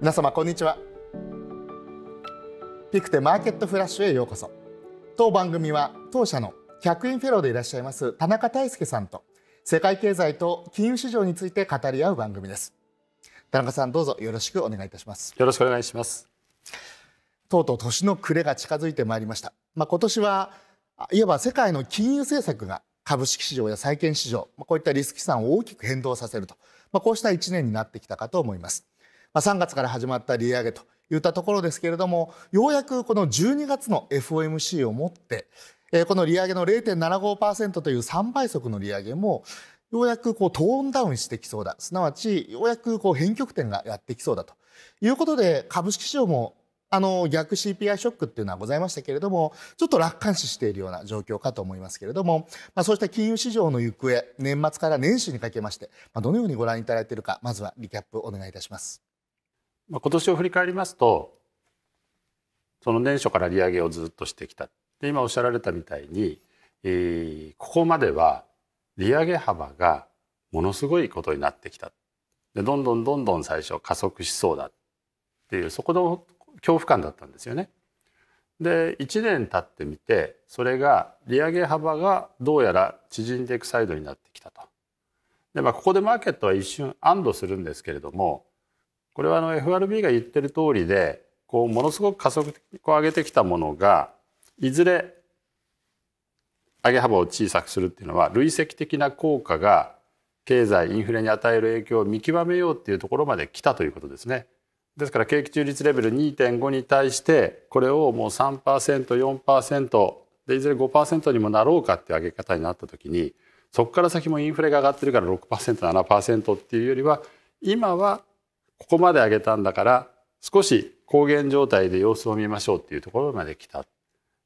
皆様こんにちはピクテマーケットフラッシュへようこそ当番組は当社の客員フェローでいらっしゃいます田中泰介さんと世界経済と金融市場について語り合う番組です田中さんどうぞよろしくお願いいたしますよろしくお願いしますとうとう年の暮れが近づいてまいりましたまあ、今年はいわば世界の金融政策が株式市場や債券市場まあ、こういったリスク資産を大きく変動させると、まあ、こうした1年になってきたかと思いますまあ、3月から始まった利上げといったところですけれどもようやくこの12月の FOMC をもって、えこの利上げの0.75%という3倍速の利上げもようやくこうトーンダウンしてきそうだすなわちようやくこう変曲点がやってきそうだということで株式市場もあの逆 CPI ショックっていうのはございましたけれどもちょっと楽観視しているような状況かと思いますけれども、まあ、そうした金融市場の行方年末から年始にかけまして、まあ、どのようにご覧いただいているかまずはリキャップお願いいたします。まあ、今年を振り返りますとその年初から利上げをずっとしてきたで今おっしゃられたみたいに、えー、ここまでは利上げ幅がものすごいことになってきたでどんどんどんどん最初加速しそうだっていうそこの恐怖感だったんですよね。で1年経ってみてそれが利上げ幅がどうやら縮んでいくサイドになってきたと。でまあ、ここでマーケットは一瞬安堵するんですけれどもこれはあの FRB が言ってる通りでこうものすごく加速を上げてきたものがいずれ上げ幅を小さくするっていうのは累積的な効果が経済インフレに与える影響を見極めようっていうところまで来たということですね。ですから景気中立レベル2.5に対してこれをもう 3%4% でいずれ5%にもなろうかっていう上げ方になった時にそこから先もインフレが上がってるから 6%7% っていうよりは今はここまで上げたんだから少し高原状態で様子を見ましょうっていうところまで来た。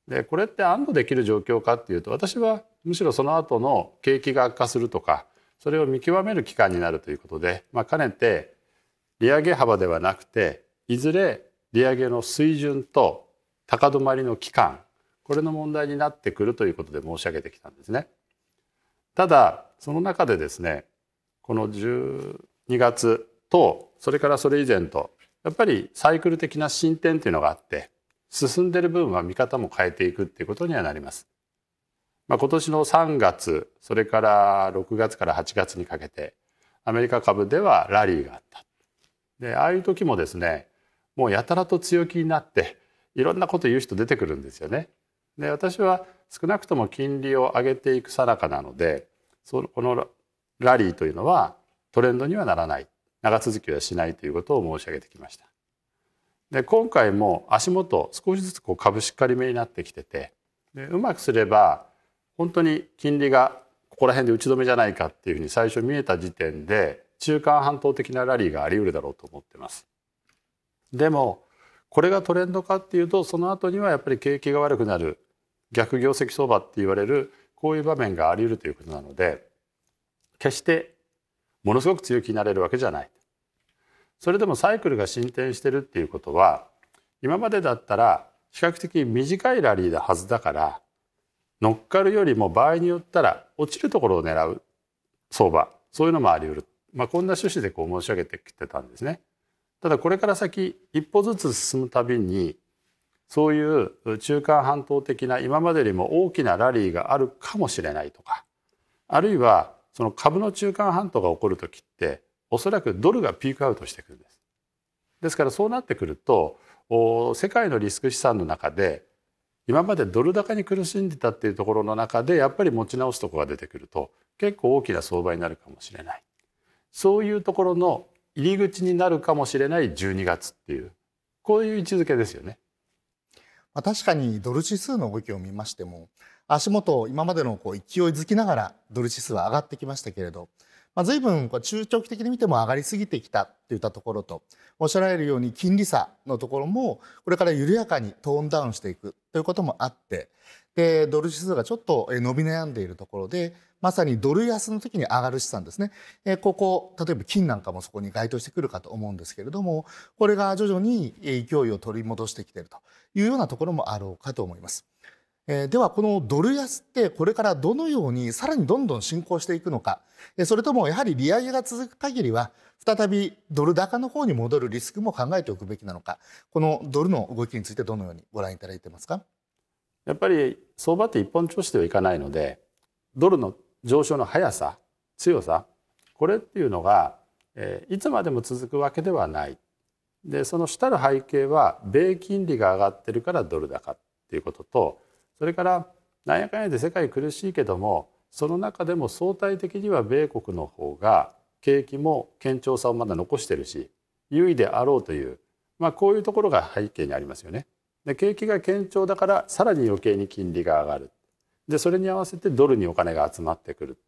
でこれって安堵できる状況かっていうと私はむしろその後の景気が悪化するとかそれを見極める期間になるということで、まあ、かねて利上げ幅ではなくていずれ利上げの水準と高止まりの期間これの問題になってくるということで申し上げてきたんですね。ただその中でですねこの12月とそれからそれ以前とやっぱりサイクル的な進展というのがあって進んでいる部分は見方も変えていくということにはなります。まあ、今年の3月それから6月から8月にかけてアメリカ株ではラリーがあった。でああいう時もですねもうやたらと強気になっていろんなこと言う人出てくるんですよね。で私は少なくとも金利を上げていくさなかなのでそのこのラリーというのはトレンドにはならない長続きはしないということを申し上げてきました。で今回も足元少しずつこう株しっかりめになってきててでうまくすれば本当に金利がここら辺で打ち止めじゃないかっていうふうに最初見えた時点で中間半島的なラリーがあり得るだろうと思ってます。でもこれがトレンドかっていうとその後にはやっぱり景気が悪くなる逆業績相場って言われるこういう場面があり得るということなので決してものすごく強気になれるわけじゃないそれでもサイクルが進展してるっていうことは今までだったら比較的短いラリーだはずだから乗っかるよりも場合によったら落ちるところを狙う相場そういうのもありうる、まあ、こんな趣旨でこう申し上げてきてたんですね。ただこれから先一歩ずつ進むたびにそういう中間半島的な今までよりも大きなラリーがあるかもしれないとかあるいはその株の中間半島が起こる時っておそらくドルがピークアウトしてくるんです。ですからそうなってくると世界のリスク資産の中で今までドル高に苦しんでたっていうところの中でやっぱり持ち直すとこが出てくると結構大きな相場になるかもしれないそういうところの入り口になるかもしれない12月っていうこういう位置づけですよね。ま確かにドル指数の動きを見ましても足元を今までのこう勢いづきながらドル指数は上がってきましたけれど、まあ、随分こう中長期的に見ても上がりすぎてきたといったところとおっしゃられるように金利差のところもこれから緩やかにトーンダウンしていくということもあってでドル指数がちょっと伸び悩んでいるところでまさにドル安の時に上がる資産ですね、えここ例えば金なんかもそこに該当してくるかと思うんですけれどもこれが徐々に勢いを取り戻してきているというようなところもあろうかと思います。えではこのドル安ってこれからどのようにさらにどんどん進行していくのか、えそれともやはり利上げが続く限りは再びドル高の方に戻るリスクも考えておくべきなのかこのドルの動きについてどのようにご覧いただいてますかやっぱり相場って一本調子ではいかないのでドルの上昇の速さ強さこれっていうのが、えいつまでも続くわけではないでその主たる背景は米金利が上がってるからドル高っていうこととそれからなんやかんやで世界苦しいけどもその中でも相対的には米国の方が景気も堅調さをまだ残してるし優位であろうという、まあ、こういうところが背景にありますよね。で景気が堅調だからさらに余計に金利が上がるでそれに合わせてドルにお金が集まってくる、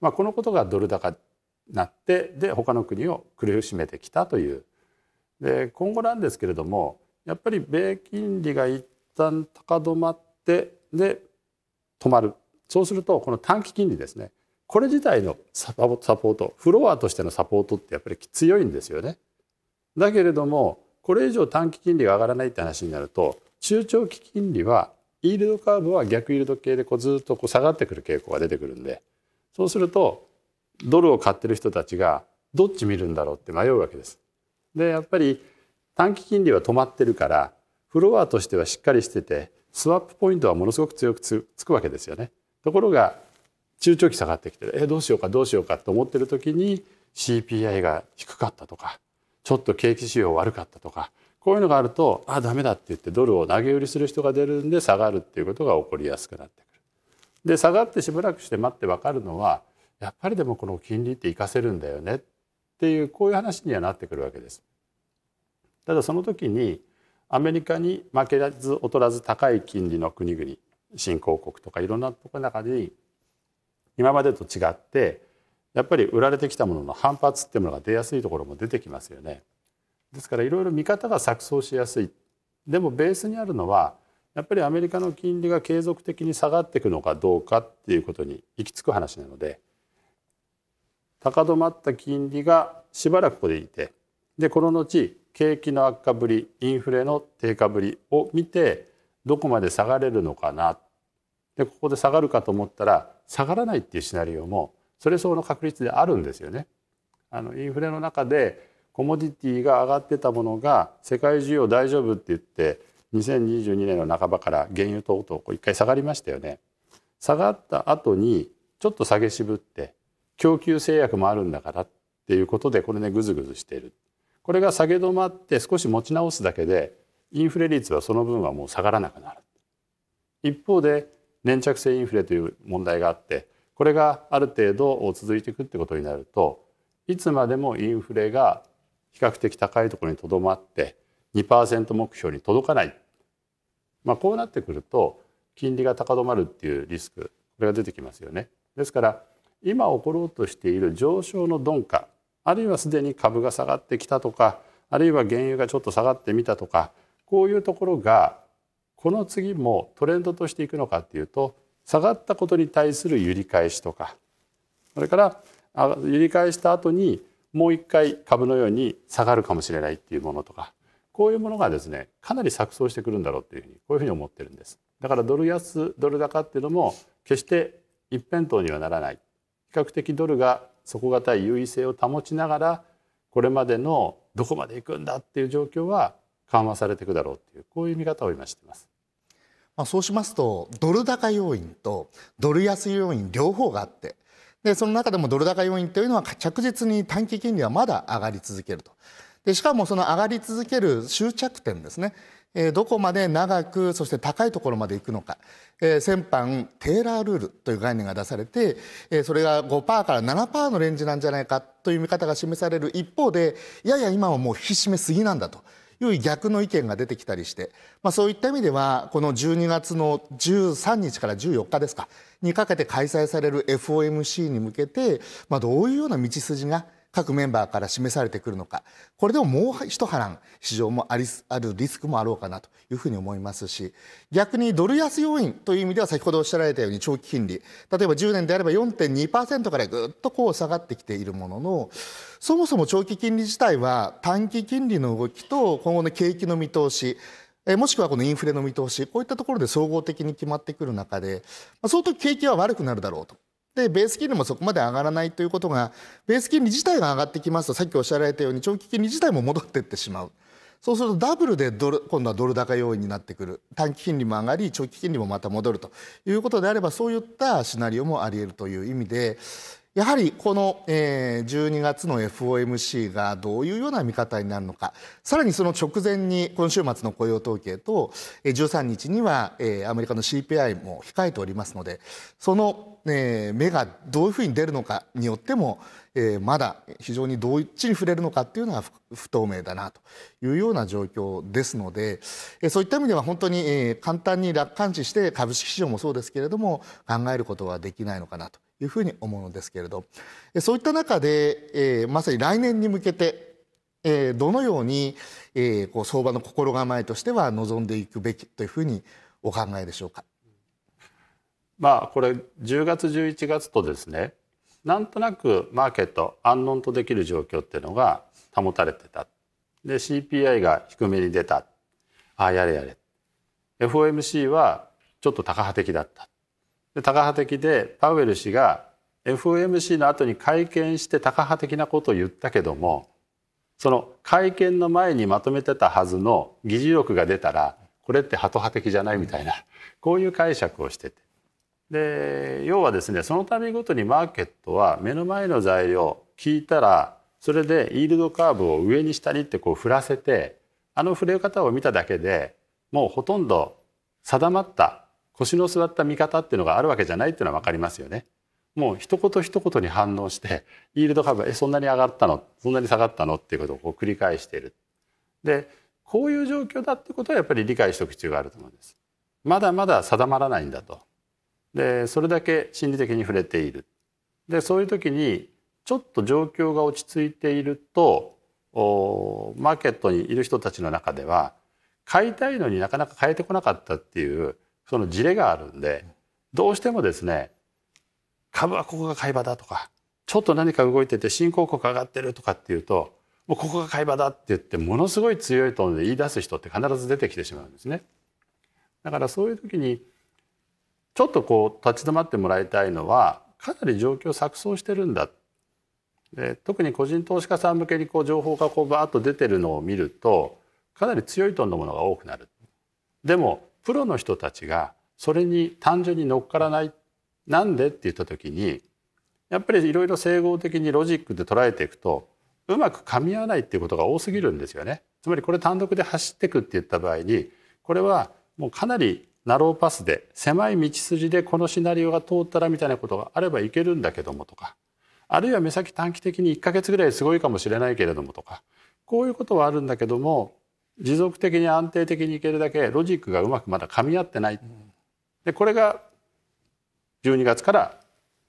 まあ、このことがドル高になってで他の国を苦しめてきたというで今後なんですけれどもやっぱり米金利が一旦高止まってってで止まるそうするとこの短期金利ですねこれ自体のサポートフロアとしてのサポートってやっぱり強いんですよね。だけれどもこれ以上短期金利が上がらないって話になると中長期金利はイールドカーブは逆イールド系でこうずっとこう下がってくる傾向が出てくるんでそうするとドルを買ってる人たちがどっち見るんだろうって迷うわけです。でやっぱり短期金利は止まってるからフロアとしてはしっかりしててスワップポイントはものすごく強くつくわけですよね。ところが中長期下がってきてえどうしようかどうしようかと思ってる時に CPI が低かったとかちょっと景気指標悪かったとかこういうのがあるとあダメだって言ってドルを投げ売りする人が出るんで下がるっていうことが起こりやすくなってくる。で下がってしばらくして待って分かるのはやっぱりでもこの金利って活かせるんだよねっていうこういう話にはなってくるわけです。ただその時にアメリカに負けず劣らず高い金利の国々新興国とかいろんなところの中に今までと違ってやっぱり売られてきたものの反発っていうものが出やすいところも出てきますよね。ですからいろいろ見方が錯綜しやすいでもベースにあるのはやっぱりアメリカの金利が継続的に下がっていくのかどうかっていうことに行き着く話なので高止まった金利がしばらくここでいてでこの後景気の悪化ぶりインフレの低下ぶりを見てどこまで下がれるのかなでここで下がるかと思ったら下がらないっていうシナリオもそれ相応の確率であるんですよね。あのインフレの中でコモディティが上がってたものが世界需要大丈夫って言って2022年の半ばから原油等々一回下がりましたよね。下がった後にちょっと下げ渋って供給制約もあるんだからっていうことでこれねぐずぐずしてる。これが下げ止まって少し持ち直すだけでインフレ率はその分はもう下がらなくなる一方で粘着性インフレという問題があってこれがある程度続いていくってことになるといつまでもインフレが比較的高いところにとどまって2%目標に届かない、まあ、こうなってくると金利が高止まるっていうリスクこれが出てきますよね。ですから今起ころうとしている上昇の鈍化あるいはすでに株が下がってきたとかあるいは原油がちょっと下がってみたとかこういうところがこの次もトレンドとしていくのかっていうと下がったことに対する揺り返しとかそれから揺り返した後にもう一回株のように下がるかもしれないっていうものとかこういうものがですねかなり錯綜してくるんだろうっていうふうにこういうふうに思ってるんですだからドル安ドル高っていうのも決して一辺倒にはならない比較的ドルが底堅い優位性を保ちながらこれまでのどこまで行くんだっていう状況は緩和されていくだろうっていうこういう見方を今してます。まあ、そうしますとドル高要因とドル安要因両方があってでその中でもドル高要因というのは着実に短期金利はまだ上がり続けるとでしかもその上がり続ける終着点ですねどこまで長くそして高いところまで行くのか先般テーラールールという概念が出されてそれが5%から7%のレンジなんじゃないかという見方が示される一方でいやいや今はもう引き締めすぎなんだと。いう逆の意見が出てきたりして、まあ、そういった意味ではこの12月の13日から14日ですかにかけて開催される FOMC に向けて、まあ、どういうような道筋が各メンバーから示されてくるのかこれでももう一波乱市場もありあるリスクもあろうかなというふうに思いますし逆にドル安要因という意味では先ほどおっしゃられたように長期金利例えば10年であれば4.2%からぐっとこう下がってきているもののそもそも長期金利自体は短期金利の動きと今後の景気の見通しもしくはこのインフレの見通しこういったところで総合的に決まってくる中で相当景気は悪くなるだろうとでベース金利もそこまで上がらないということがベース金利自体が上がってきますとさっきおっしゃられたように長期金利自体も戻っていってしまう。そうするとダブルでドル今度はドル高要因になってくる短期金利も上がり長期金利もまた戻るということであればそういったシナリオもありえるという意味でやはりこの、12月の FOMC がどういうような見方になるのかさらにその直前に今週末の雇用統計と、13日には、アメリカの CPI も控えておりますのでその、目がどういうふうに出るのかによっても、まだ非常にどっちに触れるのかというのは不透明だなというような状況ですので、そういった意味では本当に、簡単に楽観視して株式市場もそうですけれども考えることはできないのかなというふうに思うのですけれどそういった中で、えー、まさに来年に向けて、えー、どのように、えー、こう相場の心構えとしては望んでいくべきというふうにお考えでしょうか。まあこれ10月11月とですねなんとなくマーケット安穏とできる状況っていうのが保たれてたで CPI が低めに出たああやれやれ FOMC はちょっと高波的だったでタカ派的でパウエル氏が FOMC の後に会見してタカ派的なことを言ったけどもその会見の前にまとめてたはずの議事録が出たらこれってハト派的じゃないみたいなこういう解釈をしててで要はですねその度ごとにマーケットは目の前の材料聞いたらそれでイールドカーブを上に下にってこう振らせてあの振れ方を見ただけでもうほとんど定まった腰の座った見方っていうのがあるわけじゃないっていうのは分かりますよね。もう一言一言に反応してイールド株えそんなに上がったのそんなに下がったのっていうことをこう繰り返している。でこういう状況だってことはやっぱり理解しておく必要があると思うんです。まだまだ定まらないんだと。でそれだけ心理的に触れている。でそういう時にちょっと状況が落ち着いているとおマーケットにいる人たちの中では買いたいのになかなか買えてこなかったっていうその事例があるんでどうしてもですね株はここが買い場だとかちょっと何か動いてて新興国上がってるとかっていうともうここが買い場だって言ってものすごい強いトーンで言い出す人って必ず出てきてしまうんですね。だからそういう時にちょっとこう立ち止まってもらいたいのはかなり状況錯綜してるんだで特に個人投資家さん向けにこう情報がこうバーッと出てるのを見るとかなり強いトーンのものが多くなる。でもプロの人たちがそれに単純に乗っからないなんでって言った時にやっぱりいろいろ整合的にロジックで捉えていくとうまく噛み合わないっていうことが多すぎるんですよね。つまりこれ単独で走っていくって言った場合にこれはもうかなりナローパスで狭い道筋でこのシナリオが通ったらみたいなことがあればいけるんだけどもとかあるいは目先短期的に1ヶ月ぐらいすごいかもしれないけれどもとかこういうことはあるんだけども持続的に安定的にいけるだけロジックがうまくまだ噛み合ってない。でこれが12月から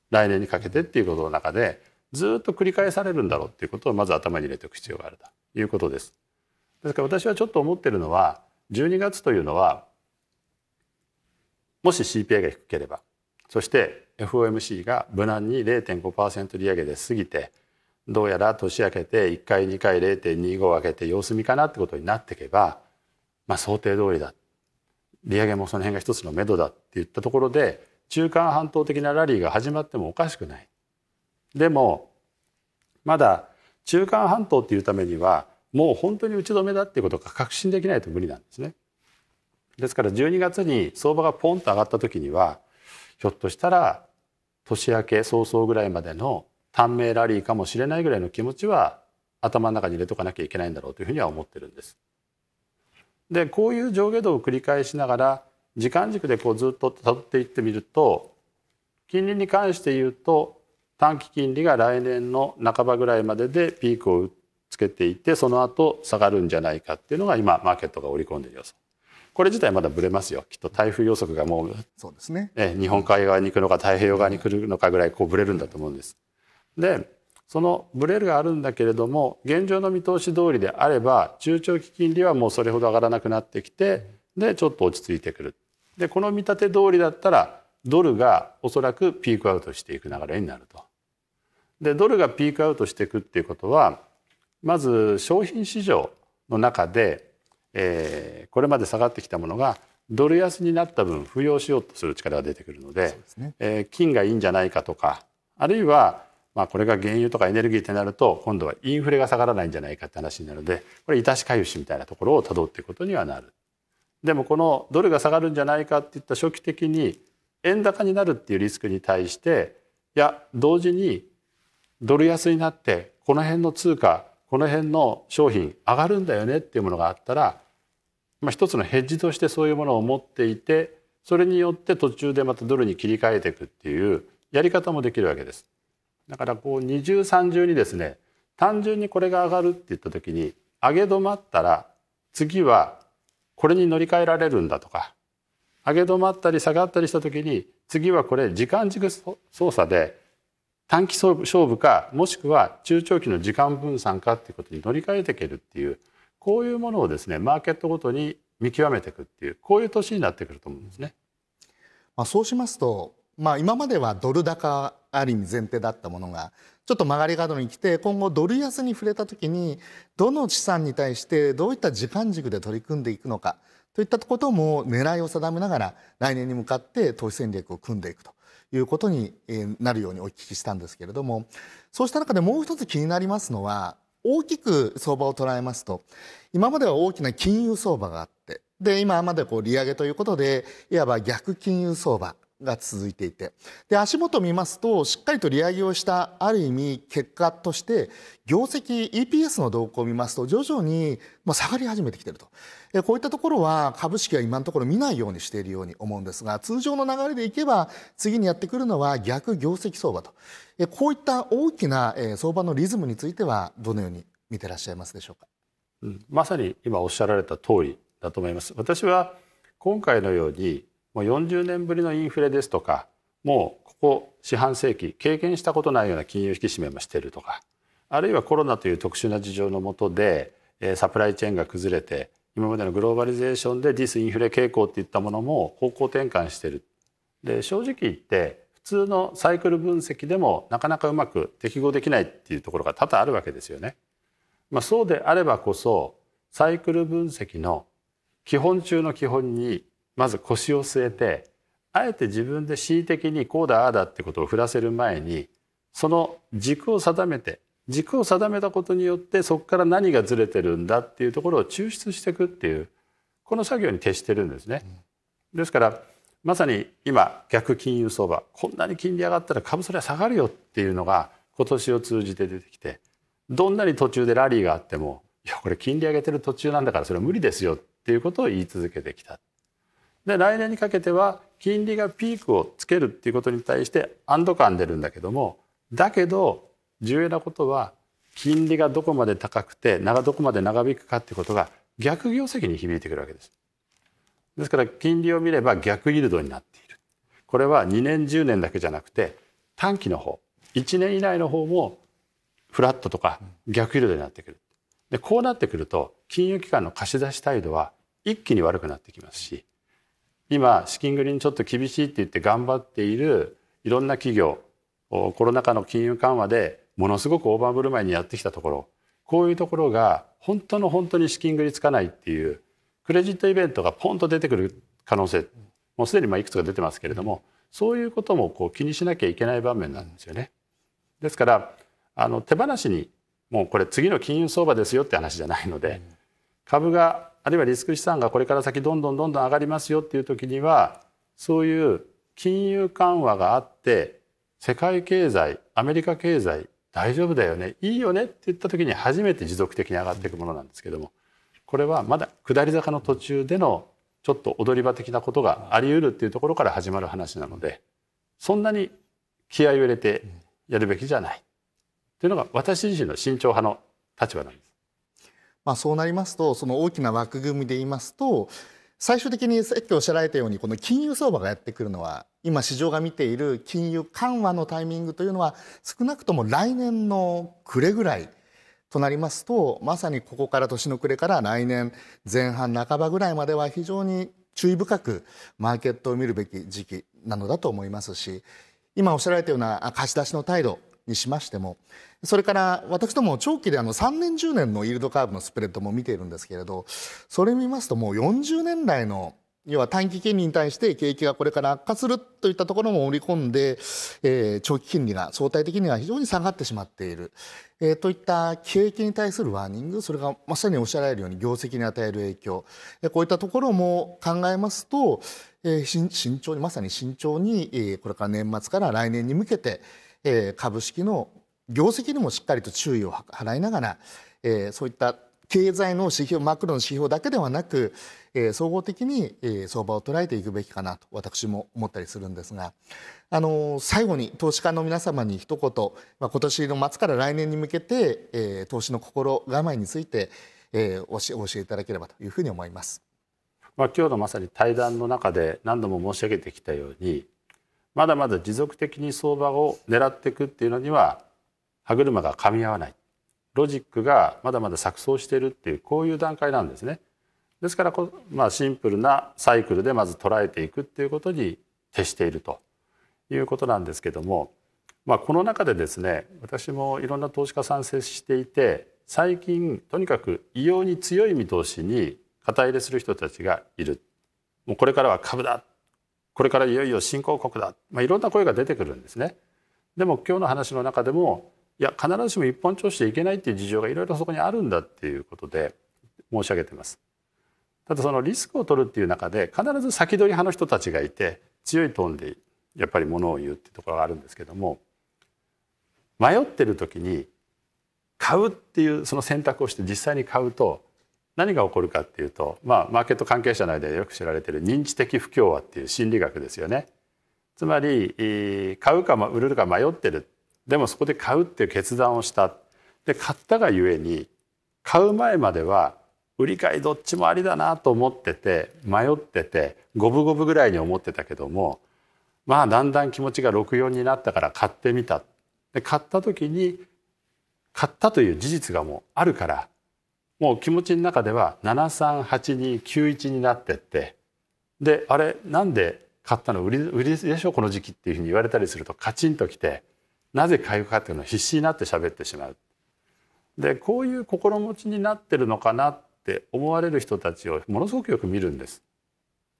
来年にかけてっていうことの中でずっと繰り返されるんだろうっていうことをまず頭に入れておく必要があるということです。ですから私はちょっと思ってるのは12月というのはもし CPI が低ければそして FOMC が無難に0.5%利上げで過ぎてどうやら年明けて1回2回0.25を上げて様子見かなってことになっていけば、まあ、想定通りだ利上げもその辺が一つの目処だっていったところで中間半島的なラリーが始まってもおかしくない。でもまだ中間半島っていうためにはもう本当に打ち止めだっていうことが確信できないと無理なんですね。ですから12月に相場がポンと上がった時にはひょっとしたら年明け早々ぐらいまでの短命ラリーかもしれないぐらいの気持ちは頭の中に入れとかなきゃいけないんだろうというふうには思ってるんです。でこういう上下動を繰り返しながら時間軸でこうずっとたどっていってみると金利に関して言うと短期金利が来年の半ばぐらいまででピークをつけていってその後下がるんじゃないかっていうのが今マーケットが織り込んでいる要素これ自体まだぶれますよきっと台風予測がもうそうですね、え日本海側に行くのか太平洋側に来るのかぐらいこうぶれるんだと思うんです。でそのブレがあるんだけれども現状の見通し通りであれば中長期金利はもうそれほど上がらなくなってきてでちょっと落ち着いてくるでこの見立て通りだったらドルがおそらくピークアウトしていく流れになると。でドルがピークアウトしていくっていうことはまず商品市場の中で、えー、これまで下がってきたものがドル安になった分扶養しようとする力が出てくるのでで、ね、えー、金がいいんじゃないかとかあるいはまあ、これが原油とかエネルギーってなると今度はインフレが下がらないんじゃないかって話になるのでこれ痛しかゆしみたいなところをたどっていくことにはなる。でもこのドルが下がるんじゃないかっていった初期的に円高になるっていうリスクに対していや同時にドル安になってこの辺の通貨この辺の商品上がるんだよねっていうものがあったら、まあ、一つのヘッジとしてそういうものを持っていてそれによって途中でまたドルに切り替えていくっていうやり方もできるわけです。だからこう二重三重にですね単純にこれが上がるって言った時に上げ止まったら次はこれに乗り換えられるんだとか上げ止まったり下がったりした時に次はこれ時間軸操作で短期勝負かもしくは中長期の時間分散かっていうことに乗り換えていけるっていうこういうものをですねマーケットごとに見極めていくっていうこういう年になってくると思うんですね。まあ、そうしますと、まあ、今まではドル高ある意味前提だったものがちょっと曲がり角に来て今後ドル安に触れた時にどの資産に対してどういった時間軸で取り組んでいくのかといったことも狙いを定めながら来年に向かって投資戦略を組んでいくということになるようにお聞きしたんですけれどもそうした中でもう一つ気になりますのは大きく相場を捉えますと今までは大きな金融相場があってで今までこう利上げということでいわば逆金融相場が続いていてで足元を見ますとしっかりと利上げをしたある意味結果として業績 EPS の動向を見ますと徐々に下がり始めてきてるとこういったところは株式は今のところ見ないようにしているように思うんですが通常の流れでいけば次にやってくるのは逆業績相場とこういった大きな相場のリズムについてはどのように見てらっしゃいますでしょうか、うん、まさに今おっしゃられた通りだと思います私は今回のようにもう40年ぶりのインフレですとかもうここ四半世紀経験したことないような金融引き締めもしてるとかあるいはコロナという特殊な事情のもとでサプライチェーンが崩れて今までのグローバリゼーションでディスインフレ傾向っていったものも方向転換してる。で正直言って普通のサイクル分析でもなかなかうまく適合できないっていうところが多々あるわけですよね。まあ、そうであればこそサイクル分析の基本中の基本にまず腰を据えてあえて自分で恣意的にこうだああだってことを振らせる前にその軸を定めて軸を定めたことによってそこから何がずれてるんだっていうところを抽出していくっていうこの作業に徹してるんですね。ですからまさに今逆金融相場こんなに金利上がったら株それは下がるよっていうのが今年を通じて出てきてどんなに途中でラリーがあってもいやこれ金利上げてる途中なんだからそれは無理ですよっていうことを言い続けてきた。で来年にかけては金利がピークをつけるっていうことに対して安堵感出るんだけどもだけど重要なことは金利がどこまで高くてどこまで長引くかっていうことが逆業績に響いてくるわけです。ですから金利を見れば逆イルドになっている。これは2年10年だけじゃなくて短期の方1年以内の方もフラットとか逆イルドになってくる。でこうなってくると金融機関の貸し出し態度は一気に悪くなってきますし今資金繰りにちょっと厳しいって言って頑張っているいろんな企業コロナ禍の金融緩和でものすごく大盤振る舞いにやってきたところこういうところが本当の本当に資金繰りつかないっていうクレジットイベントがポンと出てくる可能性もうすでにまいくつか出てますけれどもそういうこともこう気にしなきゃいけない場面なんですよね。ですからあの手放しにもうこれ次の金融相場ですよって話じゃないので株があるいはリスク資産がこれから先どんどんどんどん上がりますよっていう時にはそういう金融緩和があって世界経済アメリカ経済大丈夫だよねいいよねって言った時に初めて持続的に上がっていくものなんですけどもこれはまだ下り坂の途中でのちょっと踊り場的なことがあり得るっていうところから始まる話なのでそんなに気合を入れてやるべきじゃないというのが私自身の慎重派の立場なんです。まあ、そうなりますとその大きな枠組みで言いますと最終的にさっきおっしゃられたようにこの金融相場がやってくるのは今市場が見ている金融緩和のタイミングというのは少なくとも来年の暮れぐらいとなりますとまさにここから年の暮れから来年前半半ばぐらいまでは非常に注意深くマーケットを見るべき時期なのだと思いますし今おっしゃられたような貸し出しの態度にしましてもそれから私ども長期であの3年10年のイールドカーブのスプレッドも見ているんですけれどそれ見ますともう40年来の要は短期金利に対して景気がこれから悪化するといったところも織り込んで、えー、長期金利が相対的には非常に下がってしまっている、えー、といった景気に対するワーニングそれがまさにおっしゃられるように業績に与える影響こういったところも考えますと、えー、慎重にまさに慎重に、えー、これから年末から来年に向けてえ株式の業績にもしっかりと注意を払いながら、えそういった経済の指標マクロの指標だけではなく、え総合的に、え相場を捉えていくべきかなと私も思ったりするんですが、あの最後に投資家の皆様に一言、まあ、今年の末から来年に向けて、え投資の心構えについて、えおお教えいただければというふうに思います。まあ、今日のまさに対談の中で何度も申し上げてきたようにまだまだ持続的に相場を狙っていくっていうのには歯車が噛み合わないロジックがまだまだ錯綜しているっていうこういう段階なんですね。ですからこ、まあ、シンプルなサイクルでまず捉えていくっていうことに徹しているということなんですけども、まあ、この中でですね私もいろんな投資家さん接していて最近とにかく異様に強い見通しに肩入れする人たちがいるもうこれからは株だこれからいよいよ新興国だ、まあ、いろんな声が出てくるんですね。でも今日の話の中でもいや必ずしも一本調子でいけないっていう事情がいろいろそこにあるんだっていうことで申し上げてます。ただそのリスクを取るっていう中で必ず先取り派の人たちがいて強いトーンでやっぱりものを言うっていうところがあるんですけども迷ってる時に買うっていうその選択をして実際に買うと何が起こるかっていうと、まあ、マーケット関係者の間でよく知られてる認知的不協和っていう心理学ですよね。つまり買うか売れるか迷ってるでもそこで買うっていう決断をしたで買ったがゆえに買う前までは売り買いどっちもありだなと思ってて迷ってて五分五分ぐらいに思ってたけどもまあだんだん気持ちが64になったから買ってみたで買った時に買ったという事実がもうあるからもう気持ちの中では738291になってってであれなんで買ったの売り売りでしょうこの時期っていうふうに言われたりするとカチンときてなぜ買いかっていうのを必死になって喋ってしまう。でこういう心持ちになってるのかなって思われる人たちをものすごくよく見るんです。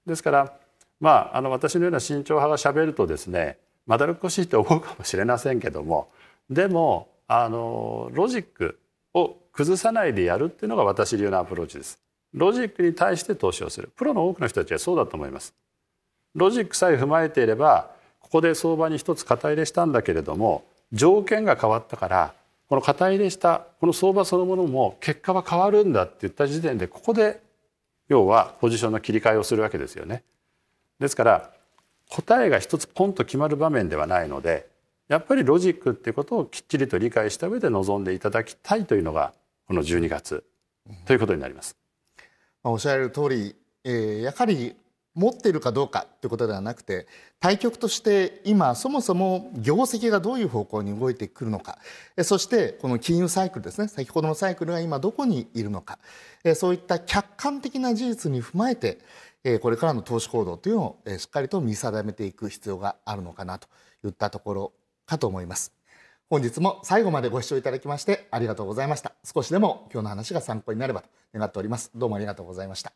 ですからまああの私のような慎重派がしゃべるとですねまだるっこしいと思うかもしれませんけどもでもあのロジックを崩さないでやるっていうのが私流のアプローチですロジックに対して投資をするプロの多くの人たちはそうだと思いますロジックさえ踏まえていればここで相場に一つ肩入れしたんだけれども条件が変わったからこの肩入れしたこの相場そのものも結果は変わるんだって言った時点でここで要はポジションの切り替えをするわけですよね。ですから答えが一つポンと決まる場面ではないのでやっぱりロジックっていうことをきっちりと理解した上で臨んでいただきたいというのがこの12月ということになります。まあ、おっしゃる通り、えー、やはり持っているかどうかということではなくて対局として今そもそも業績がどういう方向に動いてくるのかそしてこの金融サイクルですね先ほどのサイクルが今どこにいるのかそういった客観的な事実に踏まえてこれからの投資行動というのをしっかりと見定めていく必要があるのかなといったところかと思います。本日も最後までご視聴いただきましてありがとうございました。少しでも今日の話が参考になればと願っております。どうもありがとうございました。